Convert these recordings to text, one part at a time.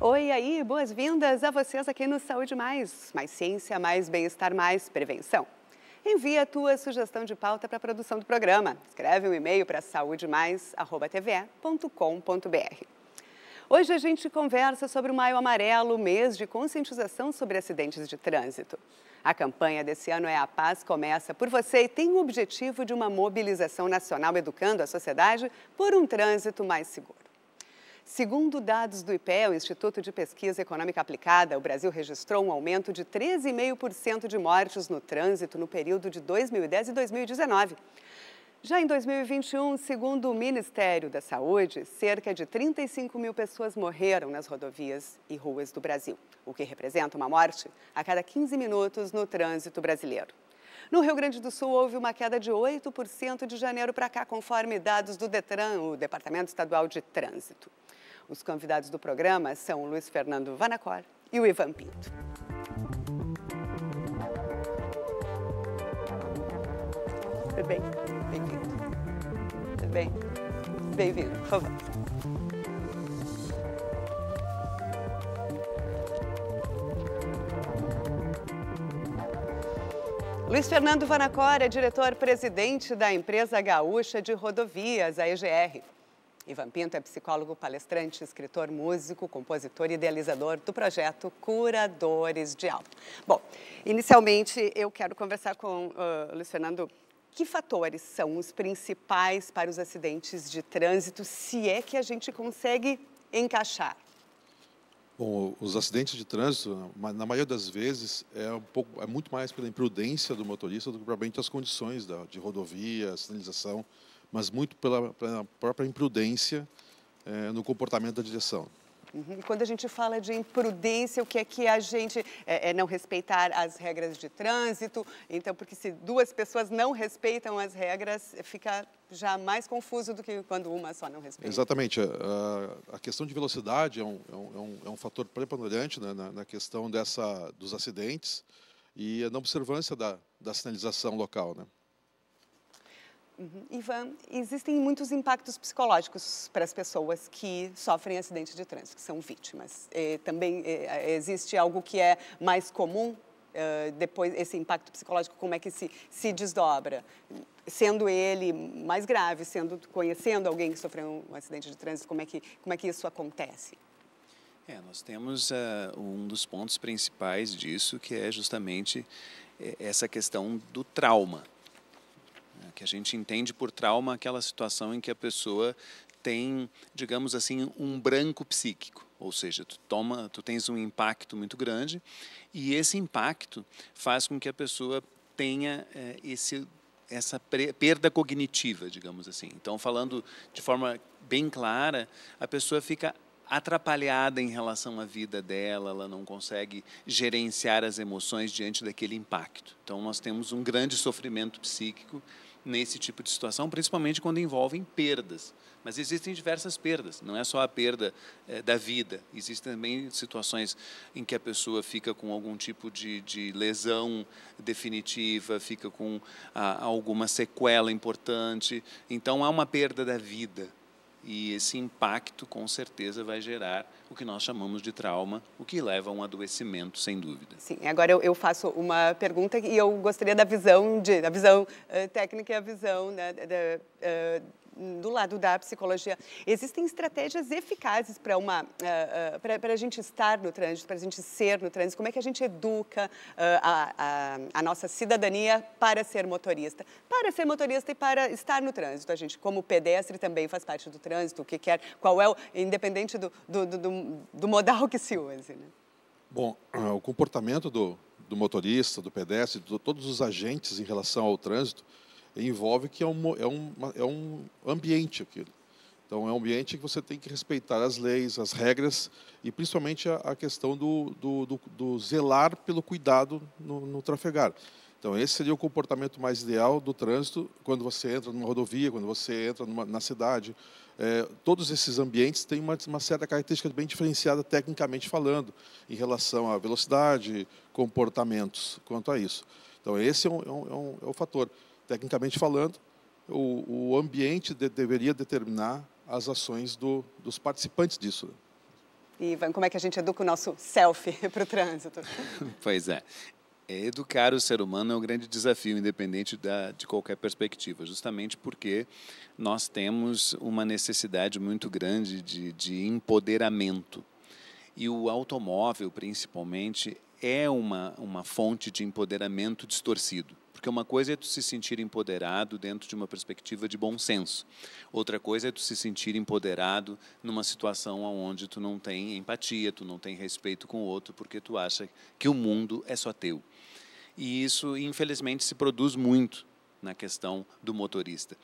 Oi, aí, boas-vindas a vocês aqui no Saúde Mais. Mais ciência, mais bem-estar, mais prevenção. Envie a tua sugestão de pauta para a produção do programa. Escreve um e-mail para saúdemais.tve.com.br. Hoje a gente conversa sobre o Maio Amarelo, mês de conscientização sobre acidentes de trânsito. A campanha desse ano é A Paz Começa por Você e tem o objetivo de uma mobilização nacional educando a sociedade por um trânsito mais seguro. Segundo dados do IPE, o Instituto de Pesquisa Econômica Aplicada, o Brasil registrou um aumento de 13,5% de mortes no trânsito no período de 2010 e 2019. Já em 2021, segundo o Ministério da Saúde, cerca de 35 mil pessoas morreram nas rodovias e ruas do Brasil, o que representa uma morte a cada 15 minutos no trânsito brasileiro. No Rio Grande do Sul, houve uma queda de 8% de janeiro para cá, conforme dados do DETRAN, o Departamento Estadual de Trânsito. Os convidados do programa são o Luiz Fernando Vanacor e o Ivan Pinto. Tudo bem? Bem-vindo. Tudo bem? Bem-vindo, por favor. Luiz Fernando Vanacor é diretor-presidente da empresa gaúcha de rodovias, a EGR. Ivan Pinto é psicólogo, palestrante, escritor, músico, compositor e idealizador do projeto Curadores de Alto. Bom, inicialmente eu quero conversar com o ah, Luiz Fernando que fatores são os principais para os acidentes de trânsito, se é que a gente consegue encaixar? Bom, os acidentes de trânsito, na maioria das vezes, é, um pouco, é muito mais pela imprudência do motorista do que provavelmente as condições da, de rodovia, sinalização mas muito pela, pela própria imprudência é, no comportamento da direção. Uhum. Quando a gente fala de imprudência, o que é que a gente é, é, não respeitar as regras de trânsito? Então, porque se duas pessoas não respeitam as regras, fica já mais confuso do que quando uma só não respeita. Exatamente. A, a questão de velocidade é, é um, é um, é um fator preponderante né, na, na, questão dessa, dos acidentes e a não observância da, da sinalização local. Né? Uhum. Ivan, existem muitos impactos psicológicos para as pessoas que sofrem acidentes de trânsito, que são vítimas. E é, também é, existe algo que é mais comum Uh, depois esse impacto psicológico como é que se, se desdobra sendo ele mais grave sendo conhecendo alguém que sofreu um acidente de trânsito como é que como é que isso acontece é, nós temos uh, um dos pontos principais disso que é justamente essa questão do trauma né? que a gente entende por trauma aquela situação em que a pessoa tem, digamos assim, um branco psíquico, ou seja, tu toma, tu tens um impacto muito grande e esse impacto faz com que a pessoa tenha é, esse essa perda cognitiva, digamos assim. Então, falando de forma bem clara, a pessoa fica atrapalhada em relação à vida dela, ela não consegue gerenciar as emoções diante daquele impacto. Então, nós temos um grande sofrimento psíquico nesse tipo de situação, principalmente quando envolvem perdas. Mas existem diversas perdas, não é só a perda é, da vida. Existem também situações em que a pessoa fica com algum tipo de, de lesão definitiva, fica com a, ah, alguma sequela importante. Então, há uma perda da vida e esse impacto, com certeza, vai gerar o que nós chamamos de trauma, o que leva a um adoecimento, sem dúvida. Sim, agora eu, eu faço uma pergunta e eu gostaria da visão, de, da visão uh, técnica e a visão né, da, uh, do lado da psicologia, existem estratégias eficazes para uma uh, eh, uh, eh, para a gente estar no trânsito, para a gente ser no trânsito? Como é que a gente educa eh, a, a, a nossa cidadania para ser motorista? Para ser motorista e para estar no trânsito, a gente como pedestre também faz parte do trânsito, o que quer, qual é o, independente do, do, do, do modal que se use, né? Bom, ah, o comportamento do, do motorista, do pedestre, de todos os agentes em relação ao trânsito, envolve que é um, é um, é um ambiente aquilo. Então, é um ambiente que você tem que respeitar as leis, as regras e principalmente a, a questão do, do, do, do, zelar pelo cuidado no, no, trafegar. Então, esse seria o comportamento mais ideal do trânsito quando você entra numa rodovia, quando você entra numa, na cidade. É, todos esses ambientes têm uma, uma, certa característica bem diferenciada, tecnicamente falando, em relação à velocidade, comportamentos quanto a isso. Então, esse é, um, é, um, é o é fator tecnicamente falando, o, o ambiente de, deveria determinar as ações do, dos participantes disso. Ivan, como é que a gente educa o nosso self para o trânsito? pois é. Educar o ser humano é um grande desafio, independente da, de qualquer perspectiva, justamente porque nós temos uma necessidade muito grande de, de empoderamento. E o automóvel, principalmente, é uma, uma fonte de empoderamento distorcido. Porque uma coisa é tu se sentir empoderado dentro de uma perspectiva de bom senso. Outra coisa é tu se sentir empoderado numa situação onde tu não tem empatia, tu não tem respeito com o outro, porque tu acha que o mundo é só teu. E isso, infelizmente, se produz muito na questão do motorista.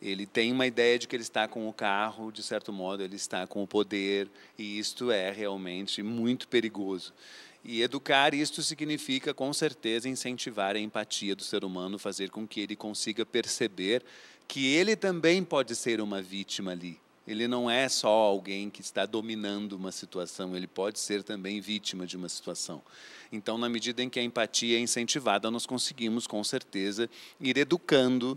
Ele tem uma ideia de que ele está com o carro, de certo modo, ele está com o poder, e isto é realmente muito perigoso. E educar isto significa, com certeza, incentivar a empatia do ser humano, fazer com que ele consiga perceber que ele também pode ser uma vítima ali. Ele não é só alguém que está dominando uma situação, ele pode ser também vítima de uma situação. Então, na medida em que a empatia é incentivada, nós conseguimos, com certeza, ir educando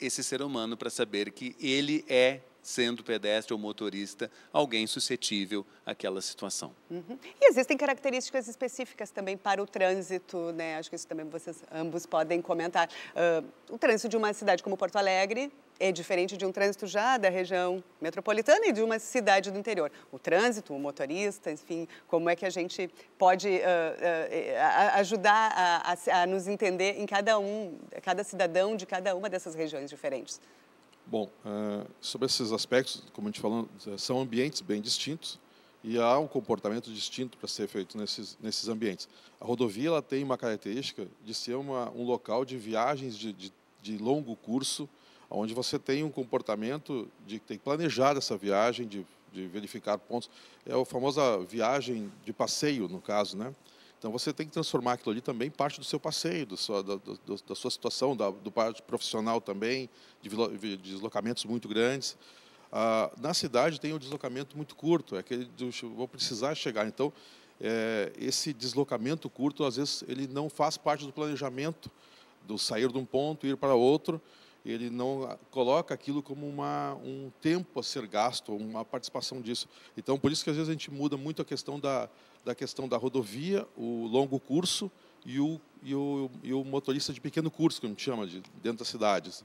esse ser humano para saber que ele é sendo pedestre ou motorista, alguém suscetível àquela situação. Uhum. E existem características específicas também para o trânsito, né? Acho que isso também vocês ambos podem comentar. Uh, o trânsito de uma cidade como Porto Alegre é diferente de um trânsito já da região metropolitana e de uma cidade do interior. O trânsito, o motorista, enfim, como é que a gente pode uh, uh, ajudar a, a, a nos entender em cada um, cada cidadão de cada uma dessas regiões diferentes? Bom, eh, sobre esses aspectos, como a gente falou, eh, são ambientes bem distintos e há um comportamento distinto para ser feito nesses, nesses ambientes. A rodovia ela tem uma característica de ser uma, um local de viagens de, de, de, longo curso, onde você tem um comportamento de ter que planejar essa viagem, de, de verificar pontos. É a famosa viagem de passeio, no caso, né? Então você tem que transformar aquilo ali também parte do seu passeio, do sua, da, do, da, sua situação, da, do parte profissional também, de deslocamentos muito grandes. Ah, na cidade tem um deslocamento muito curto, é aquele do, vou precisar chegar. Então é, esse deslocamento curto às vezes ele não faz parte do planejamento do sair de um ponto e ir para outro. Ele não coloca aquilo como uma, um tempo a ser gasto, uma participação disso. Então, por isso que às vezes a gente muda muito a questão da, da questão da rodovia, o longo curso e o, e o, e o motorista de pequeno curso, que a gente chama, de, dentro das cidades.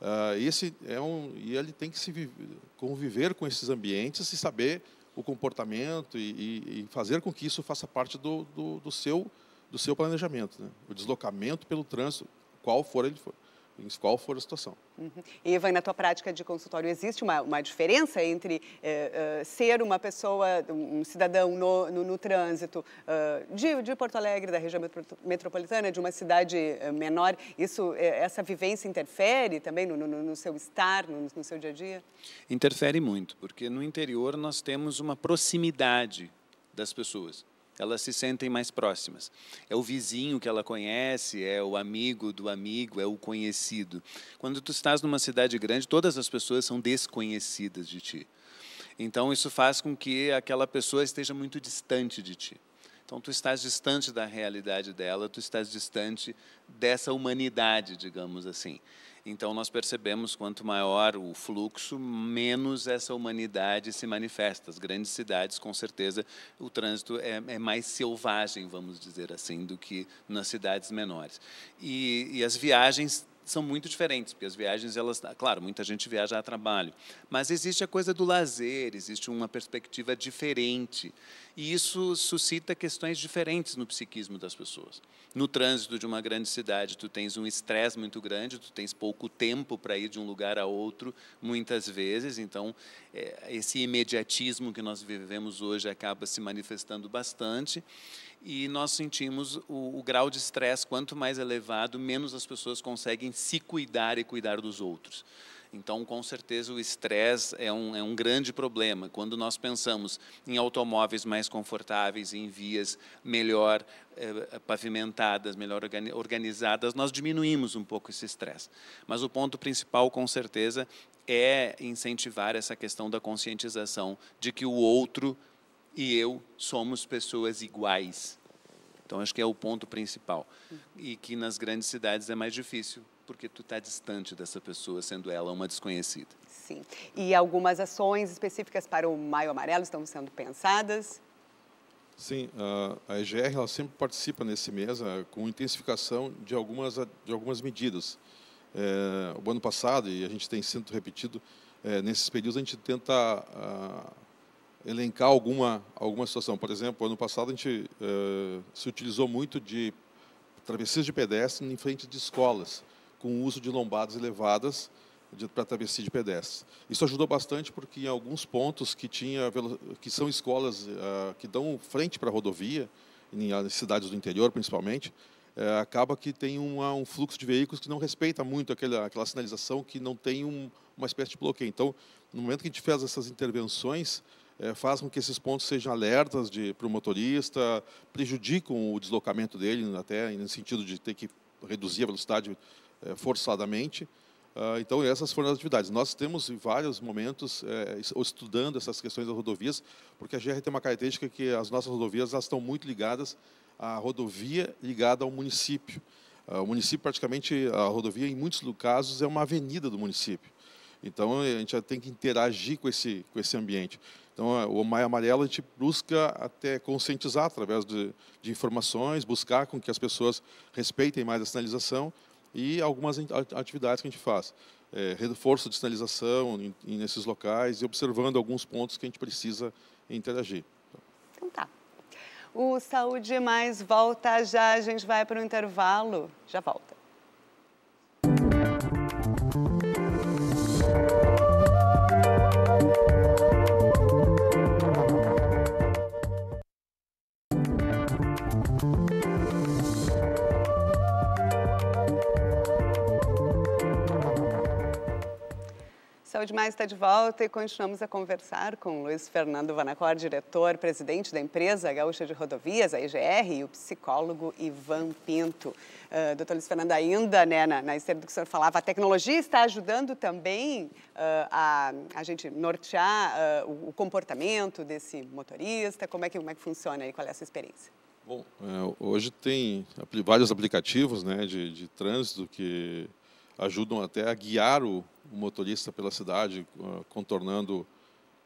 Uh, esse é um, e ele tem que se viver, conviver com esses ambientes e saber o comportamento e, e fazer com que isso faça parte do, do, do seu, do seu planejamento. Né? O deslocamento pelo trânsito, qual for ele for em qual for a situação. Uhum. Ivan, na tua prática de consultório, existe uma, uma diferença entre eh, eh, ser uma pessoa, um cidadão no, no, no trânsito ah, de, de, Porto Alegre, da região metropolitana, de uma cidade eh, menor? Isso, essa vivência interfere também no, no seu estar, no, seu dia a dia? Interfere muito, porque no interior nós temos uma proximidade das pessoas elas se sentem mais próximas. É o vizinho que ela conhece, é o amigo do amigo, é o conhecido. Quando tu estás numa cidade grande, todas as pessoas são desconhecidas de ti. Então isso faz com que aquela pessoa esteja muito distante de ti. Então tu estás distante da realidade dela, tu estás distante dessa humanidade, digamos assim. Então nós percebemos quanto maior o fluxo, menos essa humanidade se manifesta. As grandes cidades, com certeza, o trânsito é, é mais selvagem, vamos dizer assim, do que nas cidades menores. E, e as viagens são muito diferentes, porque as viagens, elas, ah, claro, muita gente viaja a trabalho, mas existe a coisa do lazer, existe uma perspectiva diferente. E isso suscita questões diferentes no psiquismo das pessoas. No trânsito de uma grande cidade, tu tens um estresse muito grande, tu tens pouco tempo para ir de um lugar a outro, muitas vezes. Então, é, esse imediatismo que nós vivemos hoje acaba se manifestando bastante e nós sentimos o, o grau de estresse quanto mais elevado, menos as pessoas conseguem se cuidar e cuidar dos outros. Então, com certeza, o estresse é um, é um grande problema. Quando nós pensamos em automóveis mais confortáveis, em vias melhor eh, pavimentadas, melhor organizadas, nós diminuímos um pouco esse estresse. Mas o ponto principal, com certeza, é incentivar essa questão da conscientização de que o outro e eu somos pessoas iguais. Então acho que é o ponto principal. E que nas grandes cidades é mais difícil, porque tu está distante dessa pessoa, sendo ela uma desconhecida. Sim. E algumas ações específicas para o Maio Amarelo estão sendo pensadas? Sim, a EGR ela sempre participa nesse mês eh, com intensificação de algumas eh, de algumas medidas. É, o ano passado e a gente tem sido repetido é, nesses períodos a gente tenta a, ah, elencar alguma, alguma situação. Por exemplo, ano passado a gente uh, se utilizou muito de travessias de pedestre em frente de escolas, com o uso de lombadas elevadas para travessia de pedestre. Isso ajudou bastante porque em alguns pontos que tinha que são escolas uh, que dão frente para a rodovia, em ah, cidades do interior principalmente, eh, acaba que tem uma, um fluxo de veículos que não respeita muito aquela, aquela sinalização que não tem um, uma espécie de bloqueio. Então, no momento que a gente fez essas intervenções, é, faz com que esses pontos sejam alertas para o motorista, prejudicam o deslocamento dele, até no sentido de ter que reduzir a velocidade é, forçadamente. Ah, então, essas foram as atividades. Nós temos em vários momentos é, estudando essas questões das rodovias, porque a GR tem uma característica que as nossas rodovias elas estão muito ligadas à rodovia ligada ao município. Ah, o município, praticamente, a rodovia, em muitos casos, é uma avenida do município. Então, a gente já tem que interagir com esse, com esse ambiente. Então, é, o Maio Amarelo a gente busca até conscientizar através de, de, informações, buscar com que as pessoas respeitem mais a sinalização e algumas atividades que a gente faz. É, reforço de sinalização em, nesses locais e observando alguns pontos que a gente precisa interagir. Então tá. O Saúde Mais volta já, a gente vai para o intervalo, já volta. Saúde Mais está de volta e continuamos a conversar com Luiz Fernando Vanacor, diretor, presidente da empresa Gaúcha de Rodovias, a IGR, e o psicólogo Ivan Pinto. Uh, doutor Luiz Fernando, ainda né, na, na esteira do que o senhor falava, a tecnologia está ajudando também uh, a, a gente nortear uh, o, o, comportamento desse motorista? Como é que, como é que funciona e qual é essa experiência? Bom, é, hoje tem vários aplicativos né, de, de trânsito que ajudam até a guiar o, o motorista pela cidade, contornando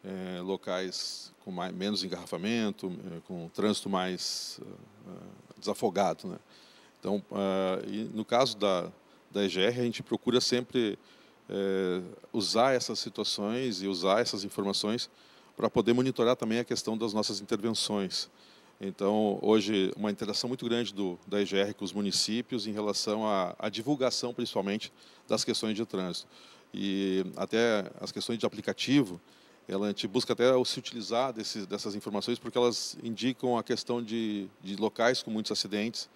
é, locais com mais, menos engarrafamento, é, com trânsito mais é, é, desafogado. Né? Então, no caso da, da EGR, a gente procura sempre é, usar essas situações e usar essas informações para poder monitorar também a questão das nossas intervenções. Então, hoje, uma interação muito grande do, da IGR com os municípios em relação à, à divulgação, principalmente, das questões de trânsito. E até as questões de aplicativo, ela, a gente busca até se utilizar desse, dessas informações, porque elas indicam a questão de, de locais com muitos acidentes,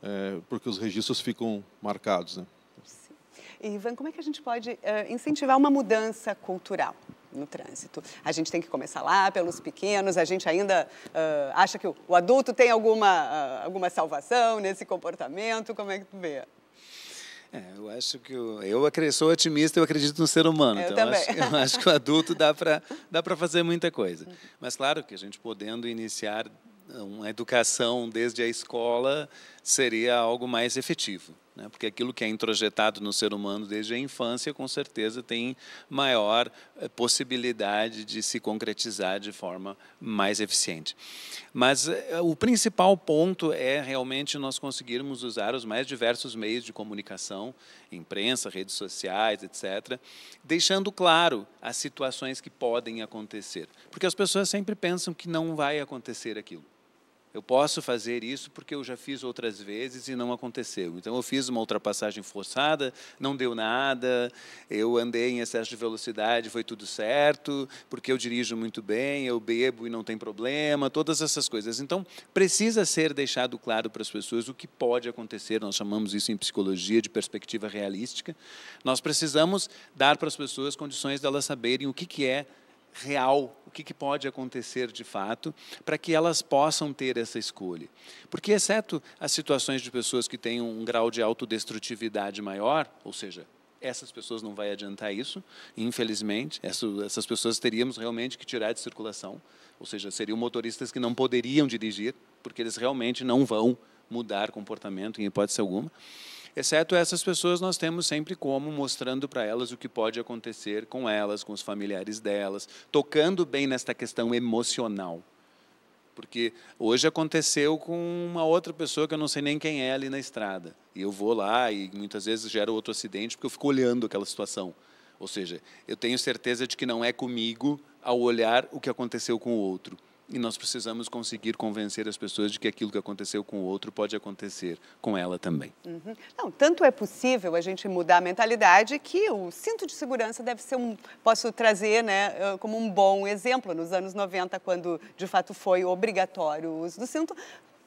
é, porque os registros ficam marcados. Né? Sim. Ivan, como é que a gente pode eh, incentivar uma mudança cultural? no trânsito. A gente tem que começar lá pelos pequenos, a gente ainda uh, acha que o, adulto tem alguma, uh, alguma salvação nesse comportamento, como é que tu vê? É, eu acho que eu, eu sou otimista, eu acredito no ser humano. Eu então, também. Eu acho, eu acho que o adulto dá para dá para fazer muita coisa. Uhum. Mas claro que a gente podendo iniciar uma educação desde a escola seria algo mais efetivo. Né? Porque aquilo que é introjetado no ser humano desde a infância, com certeza, tem maior eh, possibilidade de se concretizar de forma mais eficiente. Mas eh, o principal ponto é realmente nós conseguirmos usar os mais diversos meios de comunicação, imprensa, redes sociais, etc., deixando claro as situações que podem acontecer. Porque as pessoas sempre pensam que não vai acontecer aquilo. Eu posso fazer isso porque eu já fiz outras vezes e não aconteceu. Então, eu fiz uma ultrapassagem forçada, não deu nada, eu andei em excesso de velocidade, foi tudo certo, porque eu dirijo muito bem, eu bebo e não tem problema, todas essas coisas. Então, precisa ser deixado claro para as pessoas o que pode acontecer. Nós chamamos isso em psicologia de perspectiva realística. Nós precisamos dar para as pessoas condições delas saberem o que, que é real, o que, que pode acontecer de fato, para que elas possam ter essa escolha. Porque, exceto as situações de pessoas que têm um grau de autodestrutividade maior, ou seja, essas pessoas não vai adiantar isso, infelizmente, essas pessoas teríamos realmente que tirar de circulação, ou seja, seriam motoristas que não poderiam dirigir, porque eles realmente não vão mudar comportamento em hipótese alguma. Exceto essas pessoas, nós temos sempre como mostrando para elas o que pode acontecer com elas, com os familiares delas, tocando bem nesta questão emocional. Porque hoje aconteceu com uma outra pessoa que eu não sei nem quem é ali na estrada. E eu vou lá e muitas vezes gera outro acidente porque eu fico olhando aquela situação. Ou seja, eu tenho certeza de que não é comigo ao olhar o que aconteceu com o outro. E nós precisamos conseguir convencer as pessoas de que aquilo que aconteceu com o outro pode acontecer com ela também. Uhum. Não, tanto é possível a gente mudar a mentalidade que o cinto de segurança deve ser um, posso trazer, né, eh, como um bom exemplo. Nos anos 90, quando de fato foi obrigatório o uso do cinto,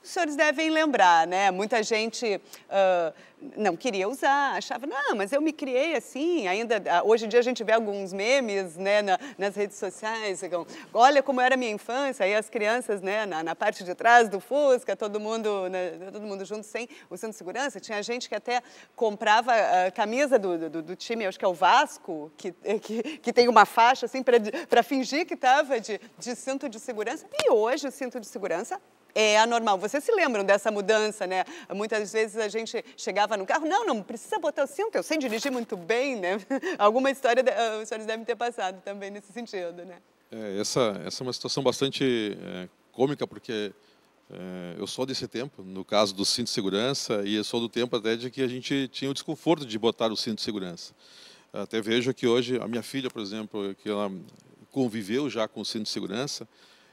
os senhores devem lembrar, né? Muita gente uh, não queria usar, achava, não, mas eu me criei assim. Ainda ah, hoje em dia a gente vê alguns memes, né, na, nas redes sociais, digam, olha como era a minha infância. Aí as crianças, né, na, na, parte de trás do Fusca, todo mundo, né, todo mundo junto sem usando segurança. Tinha gente que até comprava a camisa do, do, do time, acho que é o Vasco, que, eh, que, que tem uma faixa assim para fingir que estava de, de cinto de segurança. E hoje o cinto de segurança é anormal. Vocês se lembram dessa mudança, né? Muitas vezes a gente chegava no carro, não, não precisa botar o cinto, eu sei dirigir muito bem, né? Alguma história, uh, ah, histórias devem ter passado também nesse sentido, né? É, essa, essa é uma situação bastante é, cômica, porque é, eu sou desse tempo, no caso do cinto de segurança, e eu sou do tempo até de que a gente tinha o desconforto de botar o cinto de segurança. Até vejo que hoje, a minha filha, por exemplo, que ela conviveu já com o cinto de segurança,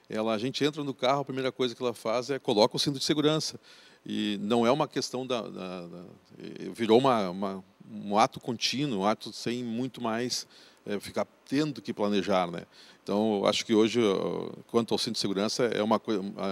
ela, a gente entra no carro, a primeira coisa que ela faz é coloca o cinto de segurança. E não é uma questão da. da, da virou uma, uma, um ato contínuo, um ato sem muito mais é, ficar tendo que planejar, né? Então, acho que hoje, quanto ao cinto de segurança, é uma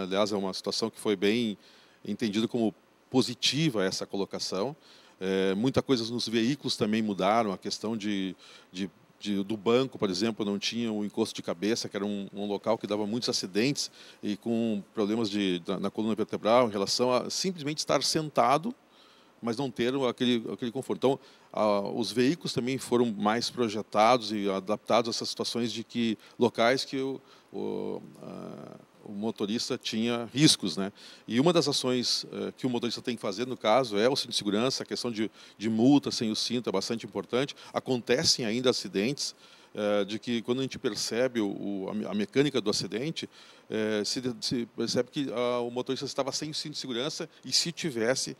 aliás, é uma situação que foi bem entendida como positiva essa colocação. É, muita coisa nos veículos também mudaram, a questão de, de de, do banco, por exemplo, não tinha o encosto de cabeça, que era um, um local que dava muitos acidentes e com problemas de, na, na coluna vertebral em relação a simplesmente estar sentado, mas não ter aquele, aquele conforto. Então, a, os veículos também foram mais projetados e adaptados a essas situações de que locais que o, o a, o motorista tinha riscos. Né? E uma das ações uh, que o motorista tem que fazer, no caso, é o cinto de segurança, a questão de, de multa sem o cinto é bastante importante. Acontecem ainda acidentes, uh, de que quando a gente percebe o, a mecânica do acidente, uh, se, se, percebe que ah, o motorista estava sem o cinto de segurança e se tivesse,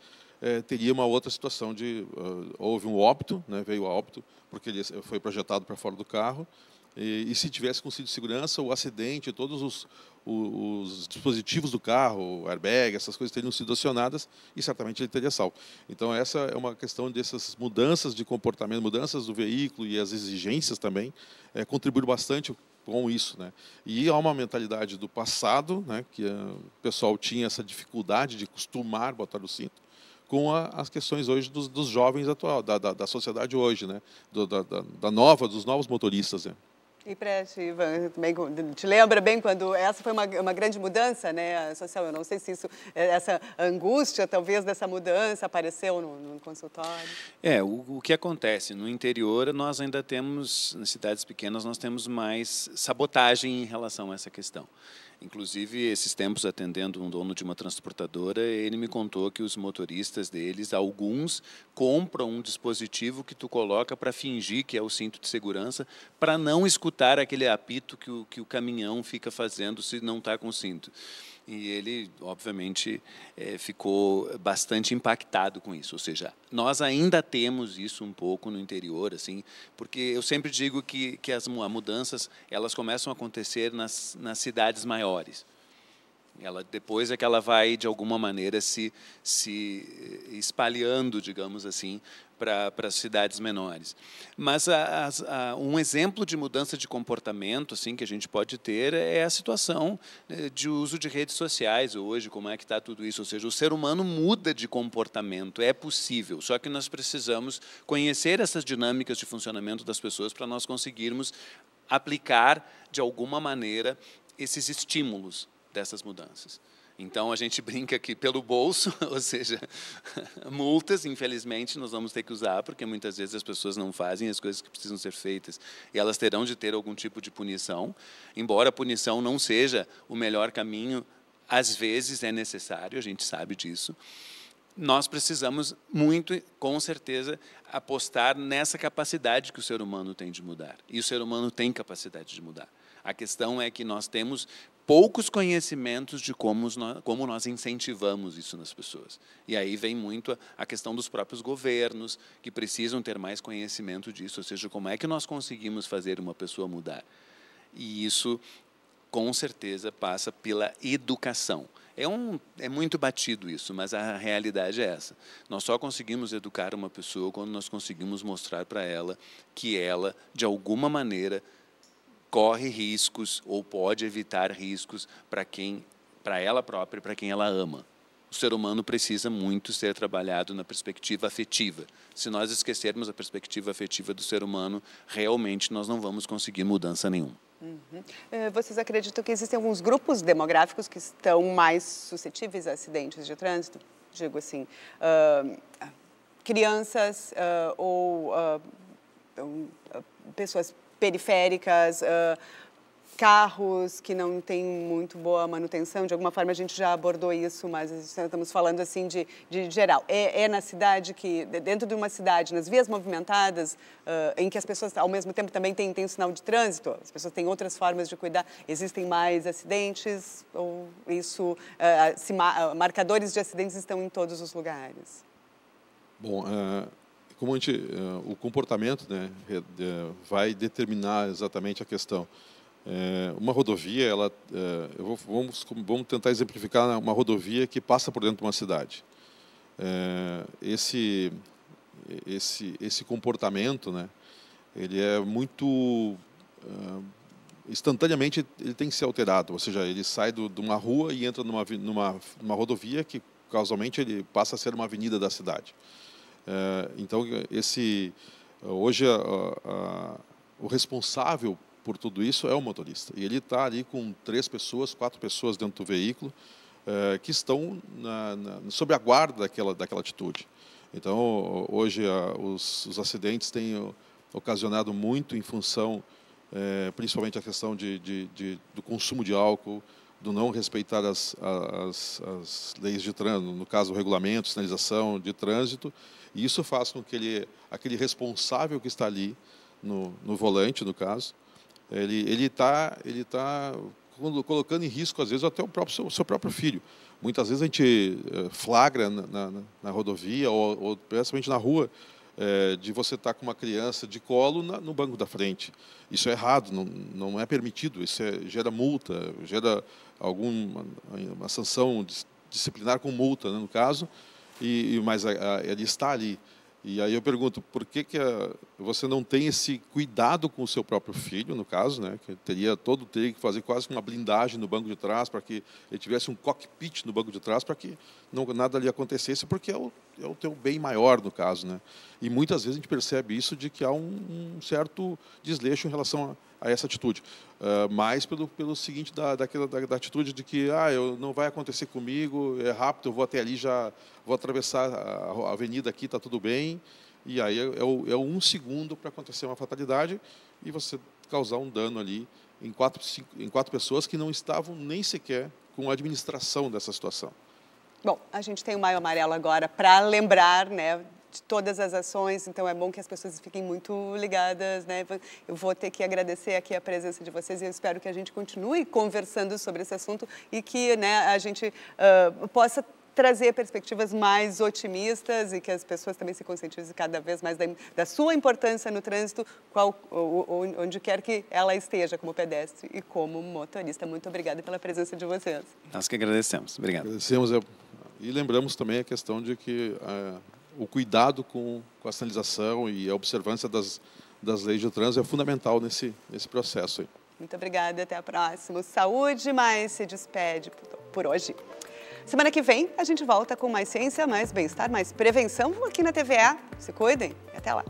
teria uma outra situação de... Ah, houve um óbito, né, veio a óbito, porque ele foi projetado para fora do carro, e, e, se tivesse com cinto de segurança, o acidente, todos os, os dispositivos do carro, airbag, essas coisas teriam sido acionadas e certamente ele teria salvo. Então, essa é uma questão dessas mudanças de comportamento, mudanças do veículo e as exigências também, é, contribuíram bastante com isso, né? E há uma mentalidade do passado, né? Que eh, o pessoal tinha essa dificuldade de costumar botar o cinto, com a, as questões hoje dos, dos jovens atual, da, da, da, sociedade hoje, né? Do, da, da, nova, dos novos motoristas, né? E preste, Ivan, também te lembra bem quando essa foi uma, uma grande mudança né, social? Eu não sei se isso, é, essa angústia, talvez, dessa mudança apareceu no, no consultório. É, o, o, que acontece? No interior, nós ainda temos, nas cidades pequenas, nós temos mais sabotagem em relação a essa questão. Inclusive, esses tempos, atendendo um dono de uma transportadora, ele me contou que os motoristas deles, alguns, compram um dispositivo que tu coloca para fingir que é o cinto de segurança, para não escutar aquele apito que o, que o caminhão fica fazendo se não está com o cinto. E ele, obviamente, é, ficou bastante impactado com isso. Ou seja, nós ainda temos isso um pouco no interior, assim, porque eu sempre digo que, que as mudanças elas começam a acontecer nas, nas cidades maiores. Ela depois é que ela vai de alguma maneira se se espalhando, digamos assim, para as cidades menores. Mas a, a, um exemplo de mudança de comportamento assim que a gente pode ter é a situação né, de uso de redes sociais hoje, como é que está tudo isso. Ou seja, o ser humano muda de comportamento, é possível. Só que nós precisamos conhecer essas dinâmicas de funcionamento das pessoas para nós conseguirmos aplicar de alguma maneira esses estímulos dessas mudanças. Então a gente brinca aqui pelo bolso, ou seja, multas, infelizmente, nós vamos ter que usar, porque muitas vezes as pessoas não fazem as coisas que precisam ser feitas e elas terão de ter algum tipo de punição. Embora a punição não seja o melhor caminho, às vezes é necessário, a gente sabe disso. Nós precisamos muito, com certeza, apostar nessa capacidade que o ser humano tem de mudar. E o ser humano tem capacidade de mudar. A questão é que nós temos poucos conhecimentos de como nós, como nós incentivamos isso nas pessoas. E aí vem muito a, a questão dos próprios governos, que precisam ter mais conhecimento disso, ou seja, como é que nós conseguimos fazer uma pessoa mudar. E isso, com certeza, passa pela educação. É, um, é muito batido isso, mas a realidade é essa. Nós só conseguimos educar uma pessoa quando nós conseguimos mostrar para ela que ela, de alguma maneira, corre riscos ou pode evitar riscos para quem, para ela própria e para quem ela ama. O ser humano precisa muito ser trabalhado na perspectiva afetiva. Se nós esquecermos a perspectiva afetiva do ser humano, realmente nós não vamos conseguir mudança nenhuma. Uhum. É, vocês acreditam que existem alguns grupos demográficos que estão mais suscetíveis a acidentes de trânsito? Digo assim, uh, crianças uh, ou uh, pessoas periféricas, ah, carros que não têm muito boa manutenção, de alguma forma a gente já abordou isso, mas estamos falando assim de, de geral. É, é, na cidade que, dentro de uma cidade, nas vias movimentadas, ah, em que as pessoas ao mesmo tempo também têm, têm sinal de trânsito, as pessoas têm outras formas de cuidar, existem mais acidentes ou isso, ah, se, marcadores de acidentes estão em todos os lugares? Bom, uh como gente, eh, o comportamento né, vai determinar exatamente a questão. Eh, uma rodovia, ela, eh, eu vou, vamos, vamos tentar exemplificar uma rodovia que passa por dentro de uma cidade. esse, esse, esse comportamento, né, ele é muito instantaneamente ele tem que ser alterado, ou seja, ele sai do, de uma rua e entra numa, numa, numa rodovia que causalmente ele passa a ser uma avenida da cidade. É, então, esse, hoje, a, a, o responsável por tudo isso é o motorista. E ele está ali com três pessoas, quatro pessoas dentro do veículo, é, que estão na, na, sob a guarda daquela, daquela atitude. Então, hoje, a, os, os, acidentes têm ocasionado muito em função, é, principalmente, a questão de, de, de, do consumo de álcool, do não respeitar as, as, as leis de trânsito, no caso, o regulamento, sinalização de trânsito, e isso faz com que ele, aquele responsável que está ali, no, no volante, no caso, ele está ele ele tá, tá colocando em risco, às vezes, até o próprio, seu, seu próprio filho. Muitas vezes a gente eh, flagra na, na, na rodovia ou, ou principalmente na rua, é, de você estar tá com uma criança de colo na, no banco da frente. Isso é errado, não, não é permitido, isso é, gera multa, gera alguma uma sanção disciplinar com multa, né, no caso, e, mas a, a, ele está ali. E aí eu pergunto, por que, que a, você não tem esse cuidado com o seu próprio filho, no caso, né? Que teria todo teria que fazer quase uma blindagem no banco de trás para que ele tivesse um cockpit no banco de trás para que não, nada lhe acontecesse, porque é o, é o teu bem maior, no caso. Né? E muitas vezes a gente percebe isso de que há um, um certo desleixo em relação a, a essa atitude. Uh, mais pelo, pelo seguinte, da, daquela, da, da, atitude de que ah, eu, não vai acontecer comigo, é rápido, eu vou até ali, já vou atravessar a, a avenida aqui, está tudo bem. E aí é, é, o, é um segundo para acontecer uma fatalidade e você causar um dano ali em quatro, cinco, em quatro pessoas que não estavam nem sequer com a administração dessa situação. Bom, a gente tem o Maio Amarelo agora para lembrar, né? de todas as ações, então é bom que as pessoas fiquem muito ligadas, né? Eu vou ter que agradecer aqui a presença de vocês e eu espero que a gente continue conversando sobre esse assunto e que né, a gente uh, possa trazer perspectivas mais otimistas e que as pessoas também se conscientizem cada vez mais da, da sua importância no trânsito, qual, onde quer que ela esteja, como pedestre e como motorista. Muito obrigada pela presença de vocês. Nós que agradecemos. Obrigado. Agradecemos. É e lembramos também a questão de que é, o cuidado com, com, a sinalização e a observância das, das leis de trânsito é fundamental nesse, nesse processo. Aí. Muito obrigada, e até a próxima. Saúde, mas se despede por hoje. Semana que vem a gente volta com mais ciência, mais bem-estar, mais prevenção aqui na TVA. Se cuidem e até lá.